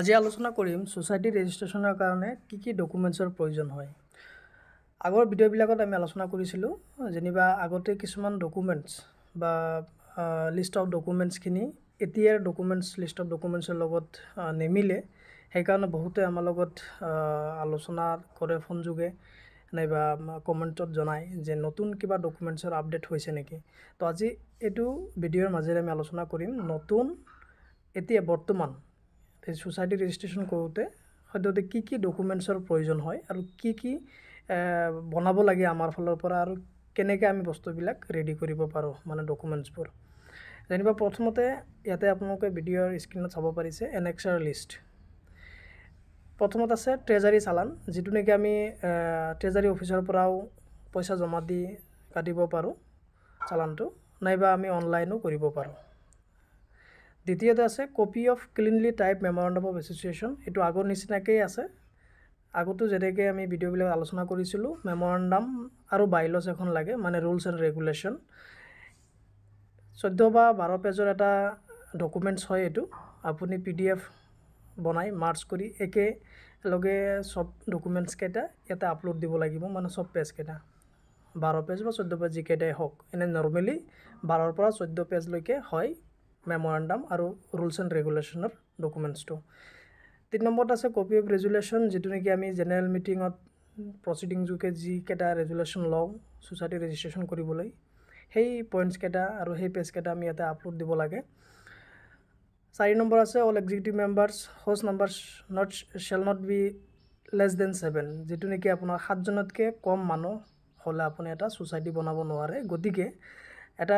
আজি আলোচনা কৰিম ছ'চাইটি ৰেজিষ্ট্ৰেশ্যনৰ কাৰণে কি কি ডকুমেণ্টছৰ প্ৰয়োজন হয় আগৰ ভিডিঅ'বিলাকত আমি আলোচনা কৰিছিলোঁ যেনিবা আগতে কিছুমান ডকুমেণ্টছ বা লিষ্ট অফ ডকুমেণ্টছখিনি এতিয়াৰ ডকুমেণ্টছ লিষ্ট অফ ডকুমেণ্টছৰ লগত নিমিলে সেইকাৰণে বহুতে আমাৰ লগত আলোচনা কৰে ফোন যোগে নাইবা কমেণ্টত জনায় যে নতুন কিবা ডকুমেণ্টছৰ আপডেট হৈছে নেকি তো আজি এইটো ভিডিঅ'ৰ মাজেৰে আমি আলোচনা কৰিম নতুন এতিয়া বৰ্তমান এই ছ'চাইটি ৰেজিষ্ট্ৰেশ্যন কৰোঁতে সদ্যহতে কি কি ডকুমেণ্টছৰ প্ৰয়োজন হয় আৰু কি কি বনাব লাগে আমাৰ ফালৰ পৰা আৰু কেনেকৈ আমি বস্তুবিলাক ৰেডি কৰিব পাৰোঁ মানে ডকুমেণ্টছবোৰ যেনিবা প্ৰথমতে ইয়াতে আপোনালোকে ভিডিঅ'ৰ স্ক্ৰীণত চাব পাৰিছে এনেক্সাৰ লিষ্ট প্ৰথমত আছে ট্ৰেজাৰী চালান যিটো নেকি আমি ট্ৰেজাৰী অফিচৰ পৰাও পইচা জমা দি কাটিব পাৰোঁ চালানটো নাইবা আমি অনলাইনো কৰিব পাৰোঁ দ্বিতীয়তে আছে copy of cleanly type memorandum of association এইটো আগৰ নিচিনাকেই আছে আগতো যেনেকৈ আমি ভিডিঅ'বিলাক আলোচনা কৰিছিলোঁ মেম'ৰেণ্ডাম আৰু বাইলছ এখন লাগে মানে ৰুলছ এণ্ড ৰেগুলেশ্যন চৈধ্য বা বাৰ পেজৰ এটা ডকুমেণ্টছ হয় এইটো আপুনি পি ডি এফ বনাই মাৰ্চ কৰি একেলগে চব ডকুমেণ্টছকেইটা ইয়াতে আপলোড দিব লাগিব মানে চব পেজকেইটা বাৰ পেজ বা চৈধ্য পেজ যিকেইটাই হওক এনে নৰ্মেলি বাৰৰ পৰা চৈধ্য পেজলৈকে হয় মেমৰাণ্ডাম আৰু ৰুলছ এণ্ড ৰেগুলেশ্যনৰ ডকুমেণ্টছটো তিনি নম্বৰত আছে কপি অফ ৰেজুলেশ্যন যিটো নেকি আমি জেনেৰেল মিটিঙত প্ৰচিডিং যোগে যিকেইটা ৰেজুলেশ্যন লওঁ ছ'চাইটি ৰেজিষ্ট্ৰেশ্যন কৰিবলৈ সেই পইণ্টছকেইটা আৰু সেই পেজকেইটা আমি ইয়াতে আপলোড দিব লাগে চাৰি নম্বৰ আছে all executive members whose numbers not shall not be less than seven যিটো নেকি আপোনাৰ সাতজনতকৈ কম মানুহ হ'লে আপুনি এটা ছ'চাইটি বনাব নোৱাৰে গতিকে এটা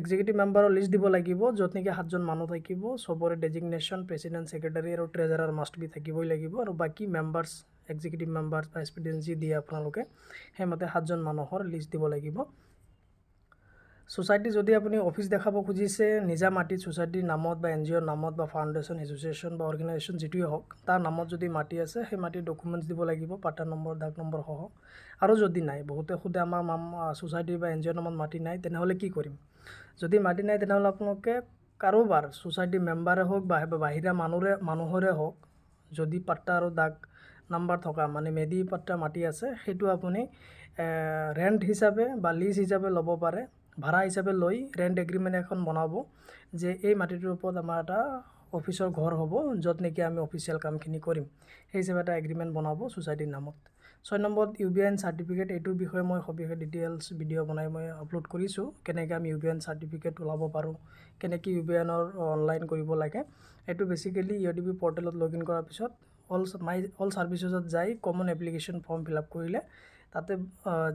এক্সিকিউটিভ মেম্বাৰৰ লিষ্ট দিব লাগিব য'ত নেকি সাতজন মানুহ থাকিব চবৰে ডেজিগনেশ্যন প্ৰেচিডেণ্ট ছেক্ৰেটাৰী আৰু ট্ৰেজাৰাৰ মাষ্ট বি থাকিবই লাগিব আৰু বাকী মেম্বাৰ্ছ এক্সিকিউটিভ মেম্বাৰ্ছ বা এক্সপিডেঞ্চি দিয়ে আপোনালোকে সেইমতে সাতজন মানুহৰ লিষ্ট দিব লাগিব ছ'চাইটি যদি আপুনি অফিচ দেখাব খুজিছে নিজা মাটিত ছ'চাইটিৰ নামত বা এন জি অ'ৰ নামত বা ফাউণ্ডেশ্যন এছ'চিয়েশ্যন বা অৰ্গেনাইজেশ্যন যিটোৱে হওক তাৰ নামত যদি মাটি আছে সেই মাটিৰ ডকুমেণ্টছ দিব লাগিব পাটা নম্বৰ ডাক নম্বৰসহ আৰু যদি নাই বহুতে সোধে আমাৰ মাম ছ'চাইটিৰ বা এন জি অ'ৰ নামত মাটি নাই তেনেহ'লে কি কৰিম যদি মাটি নাই তেনেহ'লে আপোনালোকে কাৰোবাৰ ছ'চাইটিৰ মেম্বাৰে হওক বা বাহিৰা মানুহৰে মানুহৰে হওক যদি পাট্টা আৰু ডাক নাম্বাৰ থকা মানে মেডি পাট্টা মাটি আছে সেইটো আপুনি ৰেণ্ট হিচাপে বা লিজ হিচাপে ল'ব পাৰে ভাড়া হিচাপে লৈ ৰেণ্ট এগ্ৰিমেণ্ট এখন বনাব যে এই মাটিটোৰ ওপৰত আমাৰ এটা অফিচৰ ঘৰ হ'ব য'ত নেকি আমি অফিচিয়েল কামখিনি কৰিম সেই হিচাপে এটা এগ্ৰিমেণ্ট বনাব ছ'চাইটিৰ নামত ছয় নম্বৰত ইউ বি আইন চাৰ্টিফিকেট এইটোৰ বিষয়ে মই সবিশেষ ডিটেইলছ ভিডিঅ' বনাই মই আপলোড কৰিছোঁ কেনেকৈ আমি ইউ বি আইন চাৰ্টিফিকেট ওলাব পাৰোঁ কেনেকৈ ইউ বি আইনৰ অনলাইন কৰিব লাগে এইটো বেচিকেলি ইউ ডি বি পৰ্টেলত লগ ইন কৰাৰ পিছত অল মাই অল ছাৰ্ভিচেছত যাই common application form fill up কৰিলে তাতে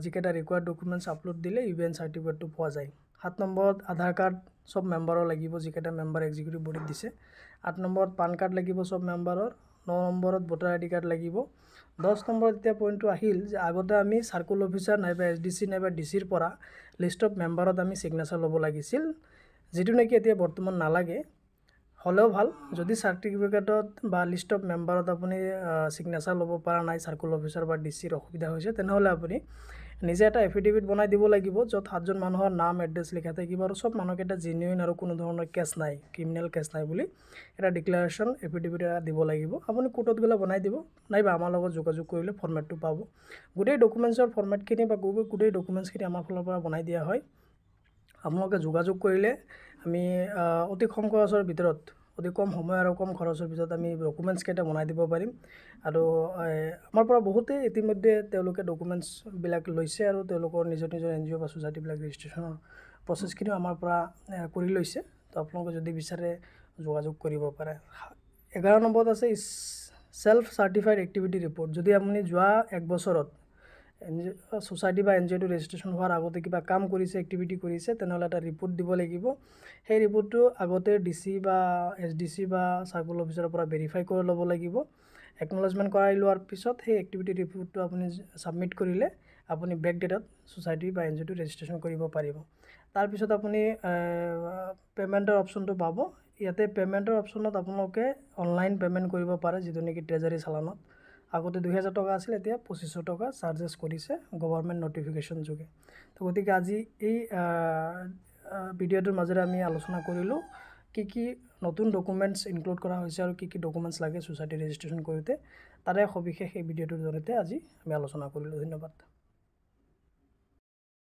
যিকেইটা ৰিকুৱাৰ্ড ডকুমেণ্টছ আপলোড দিলে ইউ এন চাৰ্টিফিকেটটো পোৱা যায় সাত নম্বৰত আধাৰ কাৰ্ড চব মেম্বাৰৰ লাগিব যিকেইটা মেম্বাৰ এক্সিকিউটিভ বডিত দিছে আঠ নম্বৰত পান কাৰ্ড লাগিব চব মেম্বাৰৰ ন নম্বৰত ভোটাৰ আই ডি কাৰ্ড লাগিব দহ নম্বৰত এতিয়া পইণ্টটো আহিল যে আগতে আমি চাৰ্কুল অফিচাৰ নাইবা এছ ডি চি নাইবা ডি চিৰ পৰা লিষ্ট অফ মেম্বাৰত আমি ছিগনেচাৰ ল'ব লাগিছিল যিটো নেকি এতিয়া বৰ্তমান নালাগে হ'লেও ভাল যদি চাৰ্টিফিকেটত বা লিষ্ট অফ মেম্বাৰত আপুনি চিগনেচাৰ ল'ব পৰা নাই চাৰ্কুল অফিচাৰ বা ডি চিৰ অসুবিধা হৈছে তেনেহ'লে আপুনি নিজে এটা এফিডেভিট বনাই দিব লাগিব য'ত সাতজন মানুহৰ নাম এড্ৰেছ লিখা থাকিব আৰু চব এটা জেনুইন আৰু কোনো ধৰণৰ কেছ নাই ক্ৰিমিনেল কেছ নাই বুলি এটা ডিক্লেৰেশ্যন এফিডেভিট এটা দিব লাগিব আপুনি কোৰ্টত গ'লে বনাই দিব নাইবা আমাৰ লগত যোগাযোগ কৰিলে ফৰ্মেটটো পাব গোটেই ডকুমেণ্টছৰ ফৰ্মেটখিনি বা গোটেই ডকুমেণ্টছখিনি আমাৰ ফালৰ পৰা বনাই দিয়া হয় আপোনালোকে যোগাযোগ কৰিলে আমি অতি কম খৰচৰ ভিতৰত অতি কম সময় আৰু কম খৰচৰ ভিতৰত আমি ডকুমেণ্টছকেইটা বনাই দিব পাৰিম আৰু আমাৰ পৰা বহুতেই ইতিমধ্যে তেওঁলোকে ডকুমেণ্টছবিলাক লৈছে আৰু তেওঁলোকৰ নিজৰ নিজৰ এন জি অ' বা চ'চাইটিবিলাক ৰেজিষ্ট্ৰেশ্যনৰ প্ৰচেছখিনিও আমাৰ পৰা কৰি লৈছে তো আপোনালোকে যদি বিচাৰে যোগাযোগ কৰিব পাৰে এঘাৰ নম্বৰত আছে ছেল্ফ চাৰ্টিফাইড এক্টিভিটি ৰিপৰ্ট যদি আপুনি যোৱা এক বছৰত এন জি অ' ছ'চাইটি বা এন জি অ'টো ৰেজিষ্ট্ৰেশ্যন হোৱাৰ আগতে কিবা কাম কৰিছে এক্টিভিটি কৰিছে তেনেহ'লে এটা ৰিপৰ্ট দিব লাগিব সেই ৰিপৰ্টটো আগতে ডি চি বা এছ ডি চি বা চাৰ্কল অফিচাৰৰ পৰা ভেৰিফাই কৰি ল'ব লাগিব একনলেজমেণ্ট কৰাই লোৱাৰ পিছত সেই এক্টিভিটি ৰিপৰ্টটো আপুনি ছাবমিট কৰিলে আপুনি বেক ডেটত ছ'চাইটি বা এন জি অ'টো ৰেজিষ্ট্ৰেশ্যন কৰিব পাৰিব তাৰপিছত আপুনি পে'মেণ্টৰ অপশ্যনটো পাব ইয়াতে পে'মেণ্টৰ অপশ্যনত আপোনালোকে অনলাইন পে'মেণ্ট কৰিব পাৰে যিটো নেকি ট্ৰেজাৰী চালানত আগতে দুহেজাৰ টকা আছিলে এতিয়া পঁচিছশ টকা চাৰ্জেছ কৰিছে গভৰ্ণমেণ্ট নটিফিকেশ্যন যোগে তো গতিকে আজি এই ভিডিঅ'টোৰ মাজেৰে আমি আলোচনা কৰিলোঁ কি কি নতুন ডকুমেণ্টছ ইনক্লুড কৰা হৈছে আৰু কি কি ডকুমেণ্টছ লাগে ছ'চাইটি ৰেজিষ্ট্ৰেশ্যন কৰোঁতে তাৰে সবিশেষ এই ভিডিঅ'টোৰ জৰিয়তে আজি আমি আলোচনা কৰিলোঁ ধন্যবাদ